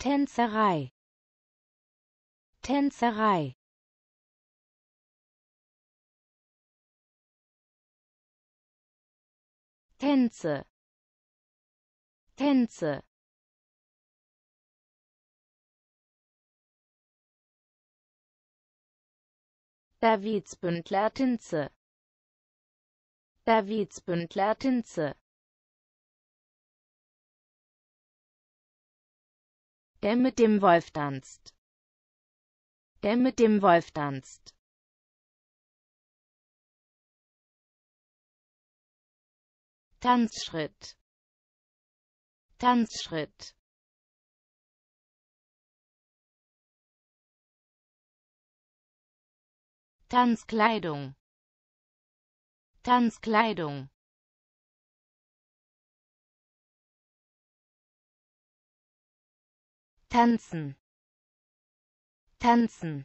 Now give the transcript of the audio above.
Tänzerei Tänzerei Tänze Tänze Davidsbündler Tänze Davidsbündler Tänze Der mit dem Wolf tanzt. Der mit dem Wolf tanzt. Tanzschritt. Tanzschritt. Tanzkleidung. Tanzkleidung. tanzen tanzen